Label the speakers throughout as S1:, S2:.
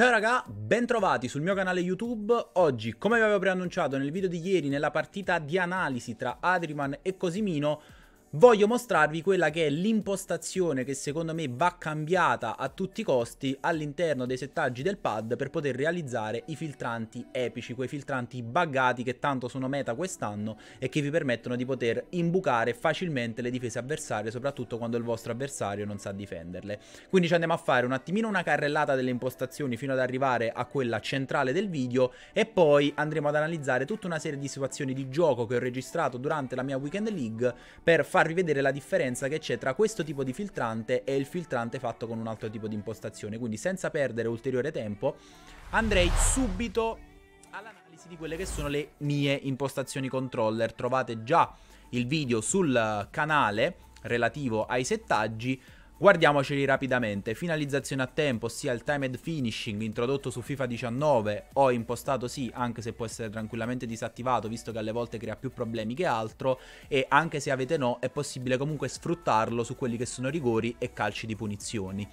S1: Ciao raga, bentrovati sul mio canale YouTube. Oggi, come vi avevo preannunciato nel video di ieri, nella partita di analisi tra Adriman e Cosimino, voglio mostrarvi quella che è l'impostazione che secondo me va cambiata a tutti i costi all'interno dei settaggi del pad per poter realizzare i filtranti epici, quei filtranti buggati che tanto sono meta quest'anno e che vi permettono di poter imbucare facilmente le difese avversarie, soprattutto quando il vostro avversario non sa difenderle. Quindi ci andiamo a fare un attimino una carrellata delle impostazioni fino ad arrivare a quella centrale del video e poi andremo ad analizzare tutta una serie di situazioni di gioco che ho registrato durante la mia weekend league per far farvi vedere la differenza che c'è tra questo tipo di filtrante e il filtrante fatto con un altro tipo di impostazione. Quindi senza perdere ulteriore tempo andrei subito all'analisi di quelle che sono le mie impostazioni controller. Trovate già il video sul canale relativo ai settaggi Guardiamoceli rapidamente, finalizzazione a tempo, ossia il timed finishing introdotto su FIFA 19, ho impostato sì, anche se può essere tranquillamente disattivato visto che alle volte crea più problemi che altro e anche se avete no è possibile comunque sfruttarlo su quelli che sono rigori e calci di punizioni.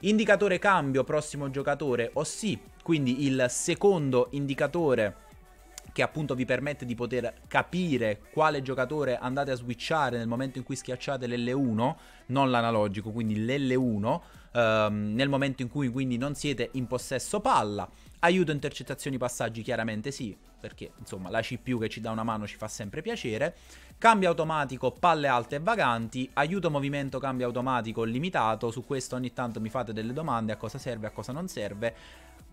S1: Indicatore cambio, prossimo giocatore, o sì, quindi il secondo indicatore che appunto vi permette di poter capire quale giocatore andate a switchare nel momento in cui schiacciate l'L1, non l'analogico, quindi l'L1, ehm, nel momento in cui quindi non siete in possesso palla. Aiuto intercettazioni passaggi chiaramente sì, perché insomma la CPU che ci dà una mano ci fa sempre piacere. Cambio automatico, palle alte e vaganti, aiuto movimento, cambio automatico limitato, su questo ogni tanto mi fate delle domande a cosa serve, a cosa non serve.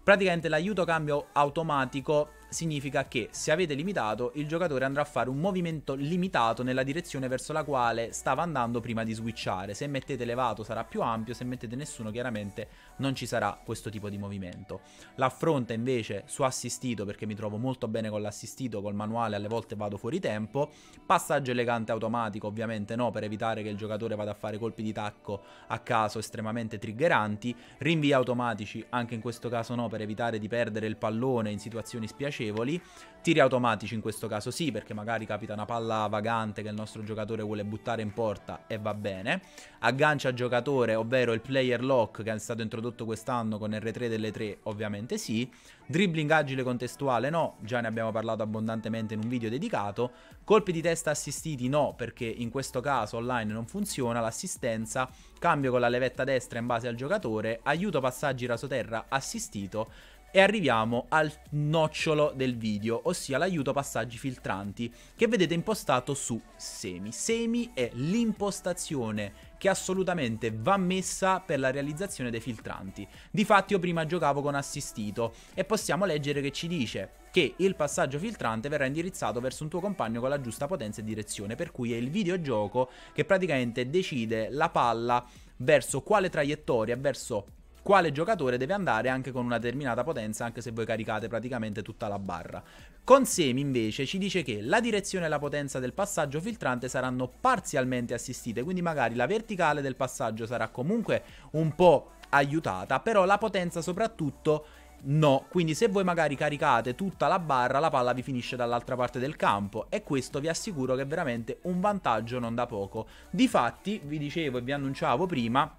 S1: Praticamente l'aiuto cambio automatico significa che se avete limitato il giocatore andrà a fare un movimento limitato nella direzione verso la quale stava andando prima di switchare. Se mettete elevato sarà più ampio, se mettete nessuno chiaramente non ci sarà questo tipo di movimento. L'affronta invece su assistito perché mi trovo molto bene con l'assistito, col manuale alle volte vado fuori tempo, passaggio elegante automatico ovviamente no per evitare che il giocatore vada a fare colpi di tacco a caso estremamente triggeranti, rinvii automatici anche in questo caso no per evitare di perdere il pallone in situazioni spiacevoli piacevoli. Tiri automatici in questo caso sì, perché magari capita una palla vagante che il nostro giocatore vuole buttare in porta e va bene. Aggancia giocatore, ovvero il player lock che è stato introdotto quest'anno con R3 delle 3, ovviamente sì. Dribbling agile contestuale no, già ne abbiamo parlato abbondantemente in un video dedicato. Colpi di testa assistiti no, perché in questo caso online non funziona l'assistenza. Cambio con la levetta destra in base al giocatore. Aiuto passaggi rasoterra assistito e arriviamo al nocciolo del video, ossia l'aiuto passaggi filtranti, che vedete impostato su semi. Semi è l'impostazione che assolutamente va messa per la realizzazione dei filtranti. Difatti io prima giocavo con assistito e possiamo leggere che ci dice che il passaggio filtrante verrà indirizzato verso un tuo compagno con la giusta potenza e direzione, per cui è il videogioco che praticamente decide la palla verso quale traiettoria, verso quale giocatore deve andare anche con una determinata potenza, anche se voi caricate praticamente tutta la barra. Con Semi invece ci dice che la direzione e la potenza del passaggio filtrante saranno parzialmente assistite, quindi magari la verticale del passaggio sarà comunque un po' aiutata, però la potenza soprattutto no. Quindi se voi magari caricate tutta la barra, la palla vi finisce dall'altra parte del campo e questo vi assicuro che è veramente un vantaggio non da poco. Difatti, vi dicevo e vi annunciavo prima,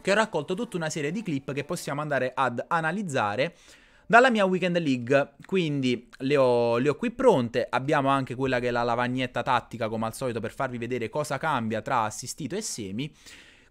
S1: che ho raccolto tutta una serie di clip che possiamo andare ad analizzare dalla mia Weekend League. Quindi le ho, le ho, qui pronte. Abbiamo anche quella che è la lavagnetta tattica, come al solito, per farvi vedere cosa cambia tra assistito e semi.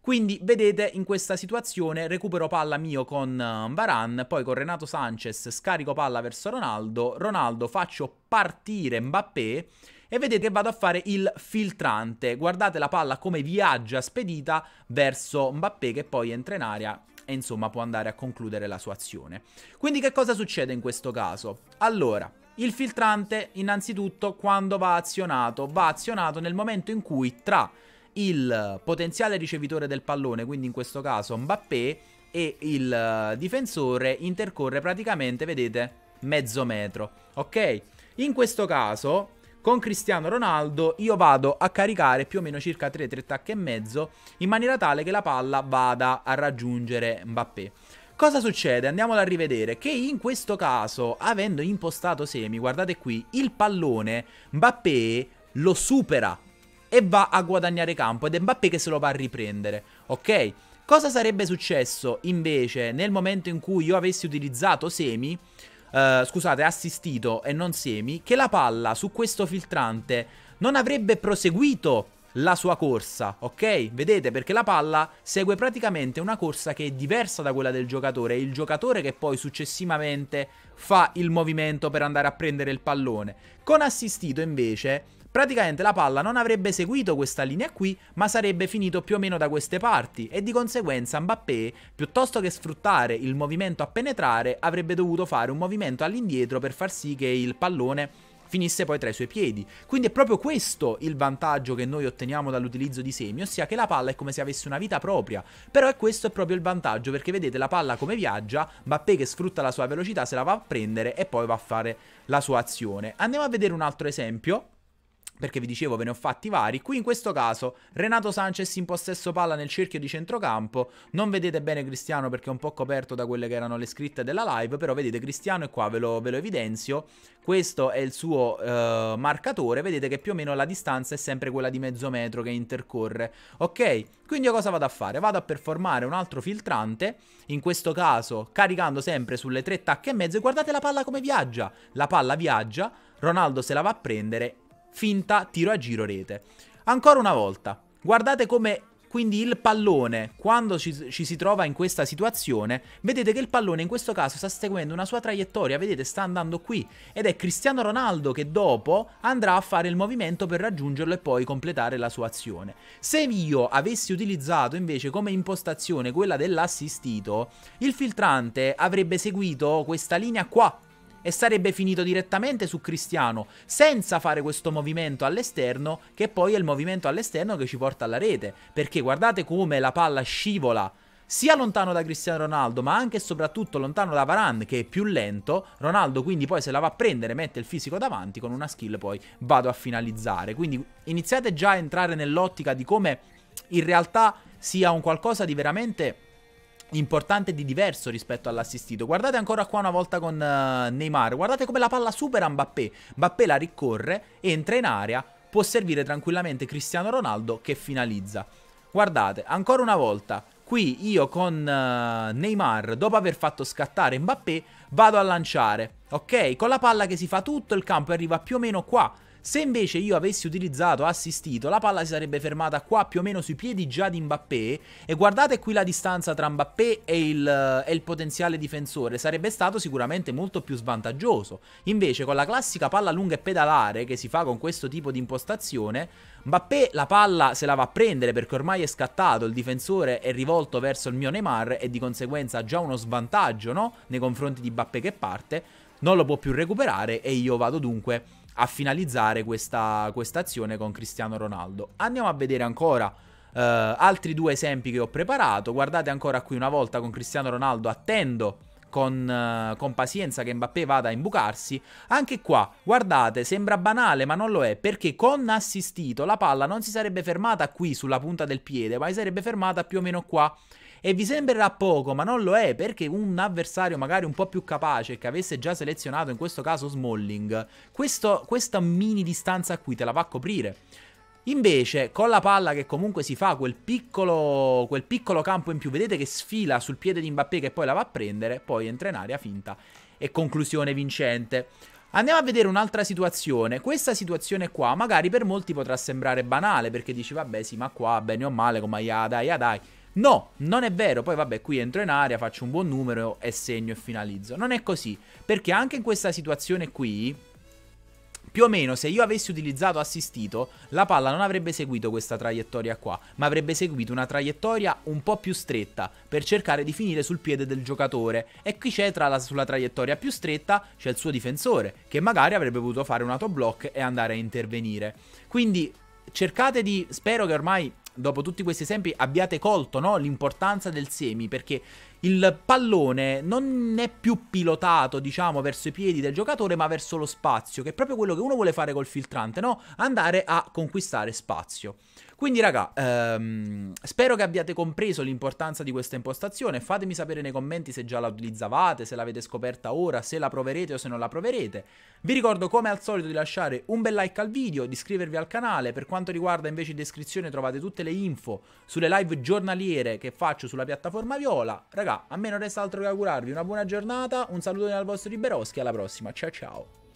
S1: Quindi vedete in questa situazione recupero palla mio con Baran, eh, poi con Renato Sanchez scarico palla verso Ronaldo, Ronaldo faccio partire Mbappé e vedete vado a fare il filtrante, guardate la palla come viaggia spedita verso Mbappé che poi entra in aria e insomma può andare a concludere la sua azione. Quindi che cosa succede in questo caso? Allora, il filtrante innanzitutto quando va azionato? Va azionato nel momento in cui tra il potenziale ricevitore del pallone, quindi in questo caso Mbappé, e il eh, difensore intercorre praticamente, vedete, mezzo metro, ok? In questo caso, con Cristiano Ronaldo, io vado a caricare più o meno circa 3-3 tacche e mezzo, in maniera tale che la palla vada a raggiungere Mbappé. Cosa succede? Andiamola a rivedere che in questo caso, avendo impostato semi, guardate qui, il pallone Mbappé lo supera e va a guadagnare campo ed è Mbappé che se lo va a riprendere, ok? Cosa sarebbe successo invece nel momento in cui io avessi utilizzato semi, eh, scusate, assistito e non semi, che la palla su questo filtrante non avrebbe proseguito la sua corsa, ok? Vedete perché la palla segue praticamente una corsa che è diversa da quella del giocatore, è il giocatore che poi successivamente fa il movimento per andare a prendere il pallone. Con assistito invece Praticamente la palla non avrebbe seguito questa linea qui, ma sarebbe finito più o meno da queste parti e di conseguenza Mbappé, piuttosto che sfruttare il movimento a penetrare, avrebbe dovuto fare un movimento all'indietro per far sì che il pallone finisse poi tra i suoi piedi. Quindi è proprio questo il vantaggio che noi otteniamo dall'utilizzo di semi, ossia che la palla è come se avesse una vita propria. Però questo è proprio il vantaggio, perché vedete la palla come viaggia, Mbappé che sfrutta la sua velocità se la va a prendere e poi va a fare la sua azione. Andiamo a vedere un altro esempio perché vi dicevo ve ne ho fatti vari. Qui in questo caso Renato Sanchez in possesso palla nel cerchio di centrocampo, non vedete bene Cristiano perché è un po' coperto da quelle che erano le scritte della live, però vedete Cristiano è qua ve lo, ve lo evidenzio, questo è il suo eh, marcatore, vedete che più o meno la distanza è sempre quella di mezzo metro che intercorre. Ok, quindi io cosa vado a fare? Vado a performare un altro filtrante, in questo caso caricando sempre sulle tre tacche e mezzo e guardate la palla come viaggia, la palla viaggia, Ronaldo se la va a prendere finta tiro a giro rete. Ancora una volta, guardate come quindi il pallone, quando ci, ci, si trova in questa situazione, vedete che il pallone in questo caso sta seguendo una sua traiettoria, vedete sta andando qui ed è Cristiano Ronaldo che dopo andrà a fare il movimento per raggiungerlo e poi completare la sua azione. Se io avessi utilizzato invece come impostazione quella dell'assistito, il filtrante avrebbe seguito questa linea qua e sarebbe finito direttamente su Cristiano, senza fare questo movimento all'esterno, che poi è il movimento all'esterno che ci porta alla rete. Perché guardate come la palla scivola sia lontano da Cristiano Ronaldo, ma anche e soprattutto lontano da Varane, che è più lento. Ronaldo quindi poi se la va a prendere, mette il fisico davanti, con una skill poi vado a finalizzare. Quindi iniziate già a entrare nell'ottica di come in realtà sia un qualcosa di veramente importante di diverso rispetto all'assistito. Guardate ancora qua una volta con uh, Neymar, guardate come la palla supera Mbappé, Mbappé la ricorre, entra in area, può servire tranquillamente Cristiano Ronaldo che finalizza. Guardate, ancora una volta, qui io con uh, Neymar, dopo aver fatto scattare Mbappé, vado a lanciare, ok? Con la palla che si fa tutto il campo e arriva più o meno qua, se invece io avessi utilizzato, assistito, la palla si sarebbe fermata qua più o meno sui piedi già di Mbappé e guardate qui la distanza tra Mbappé e il, e il potenziale difensore, sarebbe stato sicuramente molto più svantaggioso. Invece con la classica palla lunga e pedalare che si fa con questo tipo di impostazione, Mbappé la palla se la va a prendere perché ormai è scattato, il difensore è rivolto verso il mio Neymar e di conseguenza ha già uno svantaggio no? nei confronti di Mbappé che parte, non lo può più recuperare e io vado dunque a finalizzare questa, azione con Cristiano Ronaldo. Andiamo a vedere ancora eh, altri due esempi che ho preparato. Guardate ancora qui una volta con Cristiano Ronaldo, attendo con, eh, con, pazienza che Mbappé vada a imbucarsi. Anche qua, guardate, sembra banale, ma non lo è, perché con assistito la palla non si sarebbe fermata qui sulla punta del piede, ma si sarebbe fermata più o meno qua. E vi sembrerà poco, ma non lo è, perché un avversario magari un po' più capace, che avesse già selezionato in questo caso Smalling, questo, questa mini distanza qui te la va a coprire. Invece, con la palla che comunque si fa quel piccolo, quel piccolo campo in più, vedete che sfila sul piede di Mbappé che poi la va a prendere, poi entra in aria finta e conclusione vincente. Andiamo a vedere un'altra situazione. Questa situazione qua, magari per molti potrà sembrare banale perché dici, vabbè, sì, ma qua bene o male, come Yadai, ah, dai ah, No, non è vero. Poi vabbè, qui entro in aria, faccio un buon numero e segno e finalizzo. Non è così, perché anche in questa situazione qui più o meno se io avessi utilizzato assistito, la palla non avrebbe seguito questa traiettoria qua, ma avrebbe seguito una traiettoria un po' più stretta per cercare di finire sul piede del giocatore. E qui c'è tra la, sulla traiettoria più stretta c'è il suo difensore, che magari avrebbe potuto fare un autoblock e andare a intervenire. Quindi cercate di, spero che ormai dopo tutti questi esempi, abbiate colto no? l'importanza del semi, perché il pallone non è più pilotato, diciamo, verso i piedi del giocatore, ma verso lo spazio, che è proprio quello che uno vuole fare col filtrante, no? Andare a conquistare spazio. Quindi, raga, ehm, spero che abbiate compreso l'importanza di questa impostazione. Fatemi sapere nei commenti se già la utilizzavate, se l'avete scoperta ora, se la proverete o se non la proverete. Vi ricordo, come al solito, di lasciare un bel like al video, di iscrivervi al canale. Per quanto riguarda invece in descrizione trovate tutte le info sulle live giornaliere che faccio sulla piattaforma Viola. Raga, raga, a me non resta altro che augurarvi una buona giornata, un saluto dal vostro Liberoschi alla prossima, ciao ciao.